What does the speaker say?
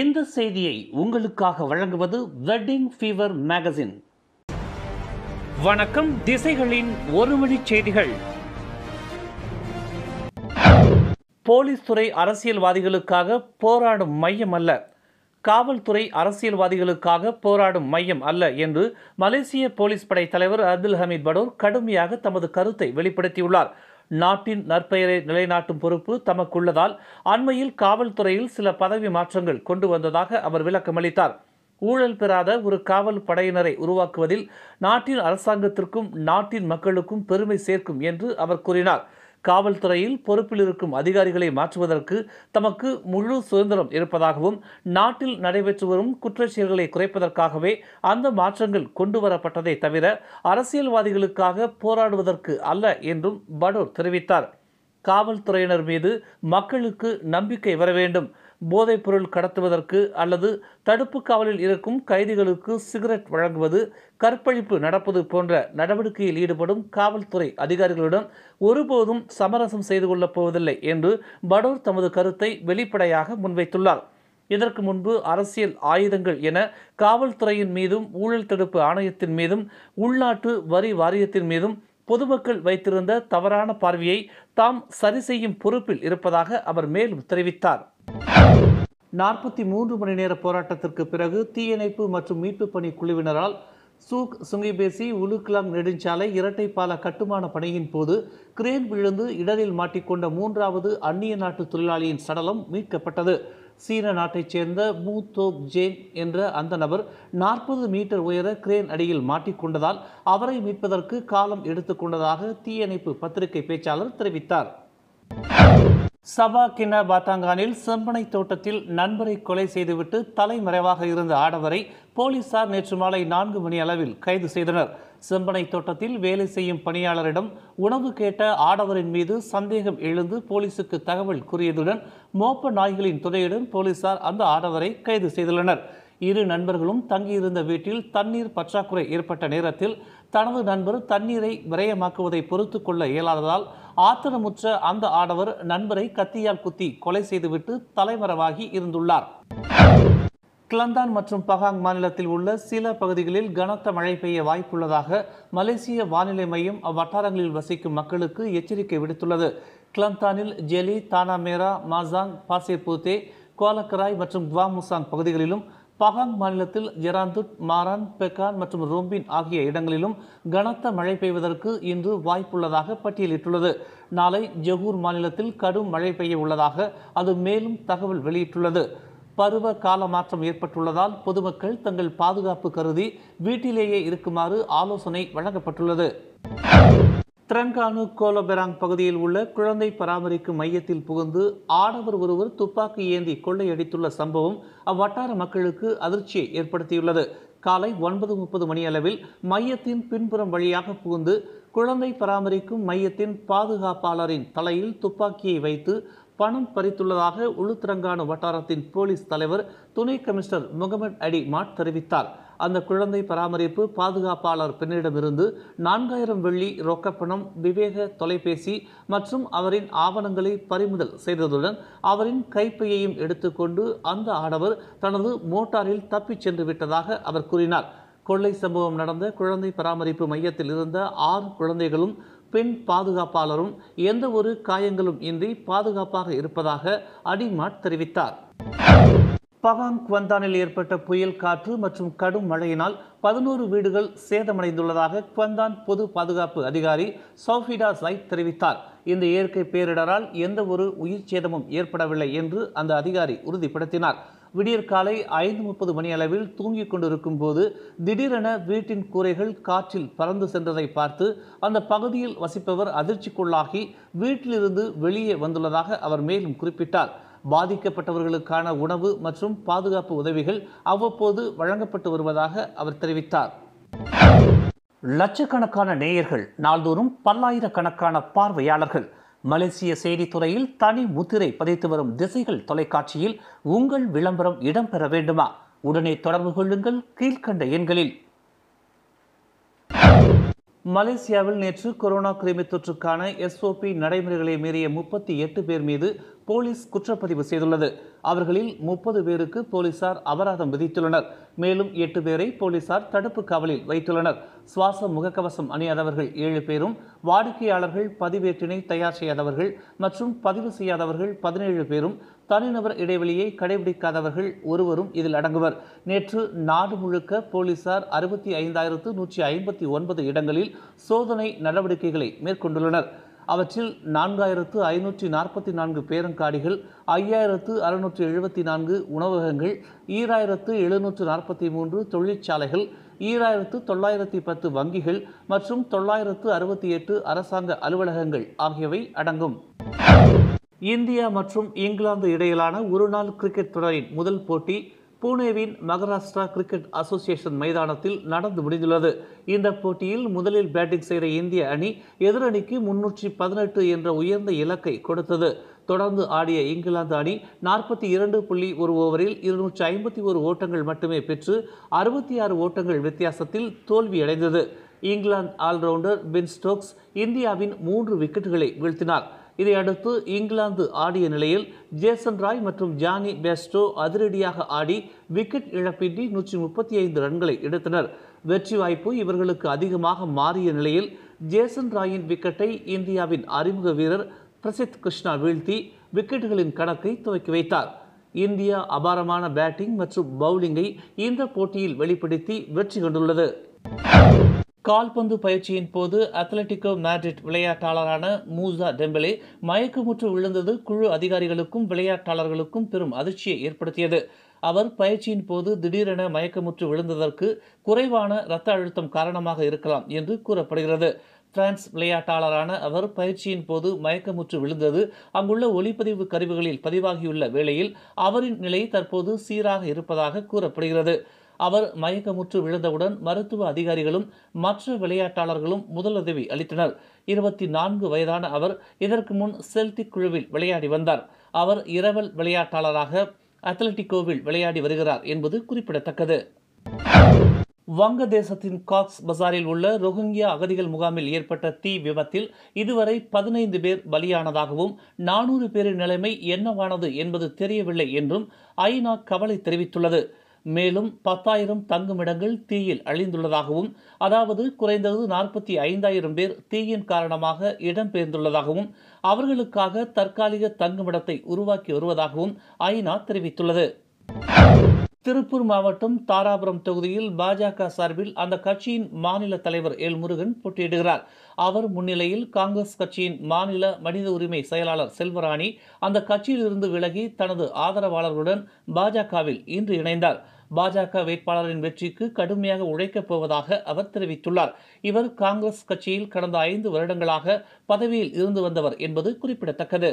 இந்த செய்தியை உங்களுக்காக வழங்குவது வெட்டிங் ஃபீவர் மேகசின் வணக்கம் திசைகளின் ஒரு மணி செய்திகள் போலீஸ் துறை அரசியல்வாதிகளுக்காக போராடும் மையம் அல்ல காவல்துறை அரசியல்வாதிகளுக்காக போராடும் மையம் அல்ல என்று மலேசிய போலீஸ் படை தலைவர் அப்துல் ஹமீத் படோர் கடுமையாக தமது கருத்தை வெளிப்படுத்தியுள்ளார் நாட்டின் நற்பெயரை நிலைநாட்டும் பொறுப்பு தமக்குள்ளதால் அண்மையில் காவல்துறையில் சில பதவி மாற்றங்கள் கொண்டு வந்ததாக அவர் விளக்கமளித்தார் ஊழல் பெறாத ஒரு காவல் படையினரை உருவாக்குவதில் நாட்டின் அரசாங்கத்திற்கும் நாட்டின் மக்களுக்கும் பெருமை சேர்க்கும் என்று அவர் கூறினார் காவல்துறையில் பொறுப்பில் இருக்கும் அதிகாரிகளை மாற்றுவதற்கு தமக்கு முழு சுதந்திரம் இருப்பதாகவும் நாட்டில் நடைபெற்று வரும் குற்றச் செயல்களை குறைப்பதற்காகவே அந்த மாற்றங்கள் கொண்டுவரப்பட்டதை தவிர அரசியல்வாதிகளுக்காக போராடுவதற்கு அல்ல என்றும் படோர் தெரிவித்தார் காவல்துறையினர் மீது மக்களுக்கு நம்பிக்கை வர வேண்டும் போதைப்பொருள் கடத்துவதற்கு அல்லது தடுப்பு காவலில் இருக்கும் கைதிகளுக்கு சிகரெட் வழங்குவது கற்பழிப்பு நடப்பது போன்ற நடவடிக்கையில் ஈடுபடும் காவல்துறை அதிகாரிகளுடன் ஒருபோதும் சமரசம் செய்து கொள்ளப் போவதில்லை என்று படோர் தமது கருத்தை வெளிப்படையாக முன்வைத்துள்ளார் இதற்கு முன்பு அரசியல் ஆயுதங்கள் என காவல்துறையின் மீதும் ஊழல் தடுப்பு ஆணையத்தின் மீதும் உள்நாட்டு வரி வாரியத்தின் மீதும் பொதுமக்கள் வைத்திருந்த தவறான பார்வையை தாம் சரி செய்யும் பொறுப்பில் இருப்பதாக அவர் மேலும் தெரிவித்தார் நாற்பத்தி மூன்று மணி நேர போராட்டத்திற்கு பிறகு தீயணைப்பு மற்றும் மீட்புப் பணி குழுவினரால் சூக் சுங்கிபேசி உலுக்லாம் நெடுஞ்சாலை இரட்டைப்பால கட்டுமான பணியின் போது கிரேன் விழுந்து இடரில் மாட்டிக்கொண்ட மூன்றாவது அந்நிய நாட்டு தொழிலாளியின் சடலம் மீட்கப்பட்டது சீன நாட்டைச் சேர்ந்த மூ தோக் ஜேன் என்ற அந்த நபர் நாற்பது மீட்டர் உயர கிரேன் அடியில் மாட்டிக்கொண்டதால் அவரை மீட்பதற்கு காலம் எடுத்துக்கொண்டதாக தீயணைப்பு பத்திரிகை பேச்சாளர் தெரிவித்தார் சபா கிண்ண பாத்தாங்கானில் செம்பனை தோட்டத்தில் நண்பரை கொலை செய்துவிட்டு தலைமறைவாக இருந்த ஆடவரை போலீசார் நேற்று மாலை நான்கு மணி அளவில் கைது செய்தனர் செம்பனை தோட்டத்தில் வேலை செய்யும் பணியாளரிடம் உணவு கேட்ட ஆடவரின் மீது சந்தேகம் எழுந்து போலீசுக்கு தகவல் கூறியதுடன் மோப்ப நாய்களின் துணையுடன் போலீசார் அந்த ஆடவரை கைது செய்துள்ளனர் இரு நண்பர்களும் தங்கியிருந்த வீட்டில் தண்ணீர் பற்றாக்குறை ஏற்பட்ட நேரத்தில் தனது நண்பர் தண்ணீரை விரயமாக்குவதை பொறுத்து கொள்ள இயலாததால் ஆத்திரமுற்ற அந்த ஆடவர் நண்பரை கத்தியால் குத்தி கொலை செய்துவிட்டு தலைமறைவாகி இருந்துள்ளார் கிளந்தான் மற்றும் பகாங் மாநிலத்தில் உள்ள சில பகுதிகளில் கனத்த மழை பெய்ய வாய்ப்புள்ளதாக மலேசிய வானிலை மையம் அவ்வட்டாரங்களில் வசிக்கும் மக்களுக்கு எச்சரிக்கை விடுத்துள்ளது கிளந்தானில் ஜெலி தானாமேரா மாசாங் பாசேபூத்தே கோலக்கராய் மற்றும் குவாமுசாங் பகுதிகளிலும் பகாங் மாநிலத்தில் ஜெராந்துட் மாரான் பெக்கான் மற்றும் ரோம்பின் ஆகிய இடங்களிலும் கனத்த மழை பெய்வதற்கு இன்று வாய்ப்புள்ளதாக பட்டியலிட்டுள்ளது நாளை ஜகூர் மாநிலத்தில் கடும் மழை பெய்ய உள்ளதாக அது மேலும் தகவல் வெளியிட்டுள்ளது பருவ கால மாற்றம் ஏற்பட்டுள்ளதால் பொதுமக்கள் தங்கள் பாதுகாப்பு கருதி வீட்டிலேயே இருக்குமாறு ஆலோசனை வழங்கப்பட்டுள்ளது திரங்கானு கோலபெராங் பகுதியில் உள்ள குழந்தை பராமரிக்கும் மையத்தில் புகுந்து ஆடவர் ஒருவர் துப்பாக்கி ஏந்தி கொள்ளையடித்துள்ள சம்பவம் அவ்வட்டார மக்களுக்கு அதிர்ச்சியை ஏற்படுத்தியுள்ளது காலை ஒன்பது முப்பது மணியளவில் மையத்தின் பின்புறம் வழியாக புகுந்து குழந்தை பராமரிக்கும் மையத்தின் பாதுகாப்பாளரின் தலையில் துப்பாக்கியை வைத்து பணம் பறித்துள்ளதாக உளுத்திரங்கானு வட்டாரத்தின் போலீஸ் தலைவர் துணை கமிஷனர் முகமது அடி மாட் தெரிவித்தார் அந்த குழந்தை பராமரிப்பு பாதுகாப்பாளர் பெண்ணிடமிருந்து நான்காயிரம் வெள்ளி ரொக்கப்பணம் விவேக தொலைபேசி மற்றும் அவரின் ஆவணங்களை பறிமுதல் செய்ததுடன் அவரின் கைப்பையையும் எடுத்துக்கொண்டு அந்த ஆடவர் தனது மோட்டாரில் தப்பிச் சென்று விட்டதாக அவர் கூறினார் கொள்ளை சம்பவம் நடந்த குழந்தை பராமரிப்பு மையத்தில் இருந்த ஆறு குழந்தைகளும் பெண் பாதுகாப்பாளரும் எந்த ஒரு காயங்களும் இன்றி பாதுகாப்பாக இருப்பதாக அடிமாட் தெரிவித்தார் பவாங் குவந்தானில் ஏற்பட்ட புயல் காற்று மற்றும் கடும் மழையினால் பதினோரு வீடுகள் சேதமடைந்துள்ளதாக குவந்தான் பொது பாதுகாப்பு அதிகாரி சௌஃபிடா சைத் தெரிவித்தார் இந்த இயற்கை பேரிடரால் எந்த ஒரு உயிர் சேதமும் ஏற்படவில்லை என்று அந்த அதிகாரி உறுதிப்படுத்தினார் விடியற் காலை ஐந்து முப்பது மணி அளவில் தூங்கிக் கொண்டிருக்கும் போது திடீரென வீட்டின் கூரைகள் காற்றில் பறந்து சென்றதை பார்த்து அந்த பகுதியில் வசிப்பவர் அதிர்ச்சிக்குள்ளாகி வீட்டிலிருந்து வெளியே வந்துள்ளதாக அவர் மேலும் குறிப்பிட்டார் பாதிக்கப்பட்டவர்களுக்கான உணவு மற்றும் பாதுகாப்பு உதவிகள் அவ்வப்போது வழங்கப்பட்டு வருவதாக அவர் தெரிவித்தார் லட்சக்கணக்கான நேயர்கள் நாள்தோறும் பல்லாயிரக்கணக்கான பார்வையாளர்கள் மலேசிய செய்தித்துறையில் தனி முத்திரை பதித்து வரும் திசைகள் தொலைக்காட்சியில் உங்கள் விளம்பரம் இடம்பெற வேண்டுமா உடனே தொடர்பு கொள்ளுங்கள் கீழ்கண்ட எண்களில் மலேசியாவில் நேற்று கொரோனா கிருமி தொற்றுக்கான எஸ்ஓபி நடைமுறைகளை மீறிய முப்பத்தி எட்டு பேர் மீது போலீஸ் குற்றப்பதிவு செய்துள்ளது அவர்களில் முப்பது பேருக்கு போலீசார் அபராதம் விதித்துள்ளனர் மேலும் எட்டு பேரை போலீசார் தடுப்பு காவலில் வைத்துள்ளனர் சுவாச முகக்கவசம் அணியாதவர்கள் ஏழு பேரும் வாடிக்கையாளர்கள் பதிவேற்றினை தயார் செய்யாதவர்கள் மற்றும் பதிவு செய்யாதவர்கள் பதினேழு பேரும் தனிநபர் இடைவெளியை கடைபிடிக்காதவர்கள் ஒருவரும் இதில் அடங்குவர் நேற்று நாடு முழுக்க போலீசார் அறுபத்தி ஐந்தாயிரத்து நூற்றி ஐம்பத்தி ஒன்பது இடங்களில் சோதனை நடவடிக்கைகளை மேற்கொண்டுள்ளனர் அவற்றில் நான்காயிரத்து ஐநூற்றி நாற்பத்தி நான்கு பேருங்காடிகள் ஐயாயிரத்து அறுநூற்று எழுபத்தி நான்கு உணவகங்கள் ஈராயிரத்து எழுநூற்று நாற்பத்தி மூன்று தொழிற்சாலைகள் ஈராயிரத்து தொள்ளாயிரத்தி பத்து வங்கிகள் மற்றும் தொள்ளாயிரத்து அறுபத்தி எட்டு அரசாங்க அலுவலகங்கள் ஆகியவை அடங்கும் இந்தியா மற்றும் இங்கிலாந்து இடையிலான ஒருநாள் கிரிக்கெட் தொடரின் முதல் போட்டி புனேவின் மகாராஷ்டிரா கிரிக்கெட் அசோசியேஷன் மைதானத்தில் நடந்து முடிந்துள்ளது இந்த போட்டியில் முதலில் பேட்டிங் செய்த இந்திய அணி எதிரணிக்கு முன்னூற்றி பதினெட்டு என்ற உயர்ந்த இலக்கை கொடுத்தது தொடர்ந்து ஆடிய இங்கிலாந்து அணி நாற்பத்தி இரண்டு புள்ளி ஒரு ஓவரில் இருநூற்றி ஐம்பத்தி ஒரு ஓட்டங்கள் மட்டுமே பெற்று அறுபத்தி ஆறு ஓட்டங்கள் வித்தியாசத்தில் தோல்வியடைந்தது இங்கிலாந்து ஆல்ரவுண்டர் பின் ஸ்டோக்ஸ் இந்தியாவின் மூன்று விக்கெட்டுகளை வீழ்த்தினார் இதையடுத்து இங்கிலாந்து ஆடிய நிலையில் ஜேசன் ராய் மற்றும் ஜானி பேஸ்டோ அதிரடியாக ஆடி விக்கெட் இழப்பின்றி நூற்றி முப்பத்தி ஐந்து ரன்களை எடுத்தனர் வெற்றி வாய்ப்பு இவர்களுக்கு அதிகமாக மாறிய நிலையில் ஜேசன் ராயின் விக்கெட்டை இந்தியாவின் அறிமுக வீரர் பிரசித் கிருஷ்ணா வீழ்த்தி விக்கெட்டுகளின் கணக்கை துவக்கி வைத்தார் இந்தியா அபாரமான பேட்டிங் மற்றும் பவுலிங்கை இந்த போட்டியில் வெளிப்படுத்தி வெற்றி கொண்டுள்ளது கால்பந்து பயிற்சியின் போது அத்லட்டிகோ மேட்ரிட் விளையாட்டாளரான மூசா டெம்பலே மயக்கமுற்று விழுந்தது குழு அதிகாரிகளுக்கும் விளையாட்டாளர்களுக்கும் பெரும் அதிர்ச்சியை ஏற்படுத்தியது அவர் பயிற்சியின் போது திடீரென மயக்கமுற்று விழுந்ததற்கு குறைவான இரத்த அழுத்தம் காரணமாக இருக்கலாம் என்று கூறப்படுகிறது பிரான்ஸ் விளையாட்டாளரான அவர் பயிற்சியின் போது மயக்கமுற்று விழுந்தது அங்குள்ள ஒளிப்பதிவு கருவிகளில் பதிவாகியுள்ள வேளையில் அவரின் நிலை தற்போது சீராக இருப்பதாக கூறப்படுகிறது அவர் மயக்கமுற்று விழுந்தவுடன் மருத்துவ அதிகாரிகளும் மற்ற விளையாட்டாளர்களும் முதலுதவி அளித்தனர் இருபத்தி நான்கு வயதான அவர் இதற்கு முன் செல்டிக் குழுவில் விளையாடி வந்தார் அவர் இரவல் விளையாட்டாளராக அத்லட்டிகோவில் விளையாடி வருகிறார் என்பது குறிப்பிடத்தக்கது வங்கதேசத்தின் காக்ஸ் பசாரில் உள்ள ரோஹிங்கியா அகதிகள் முகாமில் ஏற்பட்ட தீ விபத்தில் இதுவரை பதினைந்து பேர் பலியானதாகவும் நானூறு பேரின் நிலைமை என்னவானது என்பது தெரியவில்லை என்றும் ஐநா கவலை தெரிவித்துள்ளது மேலும் பத்தாயிரம் தங்குமிடங்கள் தீயில் அழிந்துள்ளதாகவும் அதாவது குறைந்தது நாற்பத்தி ஐந்தாயிரம் பேர் தீயின் காரணமாக இடம்பெயர்ந்துள்ளதாகவும் அவர்களுக்காக தற்காலிக தங்குமிடத்தை உருவாக்கி வருவதாகவும் ஐநா தெரிவித்துள்ளது திருப்பூர் மாவட்டம் தாராபுரம் தொகுதியில் பாஜக சார்பில் அந்த கட்சியின் மாநில தலைவர் எல் முருகன் போட்டியிடுகிறார் அவர் முன்னிலையில் காங்கிரஸ் கட்சியின் மாநில மனித உரிமை செயலாளர் செல்வராணி அந்த கட்சியிலிருந்து விலகி தனது ஆதரவாளர்களுடன் பாஜகவில் இன்று இணைந்தார் பாஜக வேட்பாளரின் வெற்றிக்கு கடுமையாக உழைக்கப் போவதாக அவர் தெரிவித்துள்ளார் இவர் காங்கிரஸ் கட்சியில் கடந்த ஐந்து வருடங்களாக பதவியில் இருந்து வந்தவர் என்பது குறிப்பிடத்தக்கது